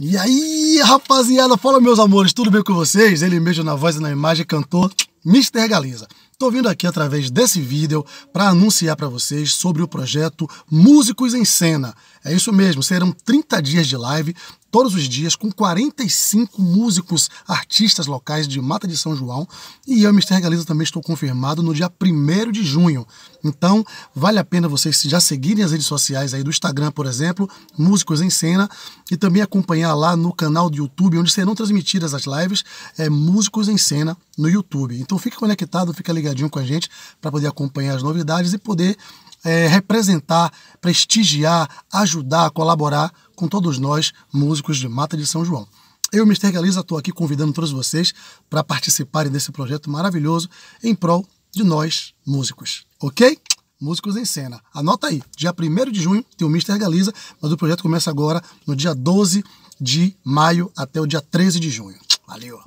E aí, rapaziada, fala meus amores, tudo bem com vocês? Ele mesmo na voz e na imagem, cantor Mr. Galiza. Estou vindo aqui através desse vídeo para anunciar para vocês sobre o projeto Músicos em Cena. É isso mesmo, serão 30 dias de live todos os dias com 45 músicos, artistas locais de Mata de São João. E eu, Mr. Galiza, também estou confirmado no dia 1 de junho. Então, vale a pena vocês já seguirem as redes sociais aí do Instagram, por exemplo, Músicos em Cena, e também acompanhar lá no canal do YouTube, onde serão transmitidas as lives, é Músicos em Cena no YouTube. Então, fique conectado, fica ligadinho com a gente para poder acompanhar as novidades e poder é, representar, prestigiar, ajudar, colaborar com todos nós, músicos de Mata de São João. Eu, Mr. Galiza, estou aqui convidando todos vocês para participarem desse projeto maravilhoso em prol de nós, músicos. Ok? Músicos em Cena. Anota aí, dia 1 de junho tem o Mr. Galiza, mas o projeto começa agora no dia 12 de maio até o dia 13 de junho. Valeu!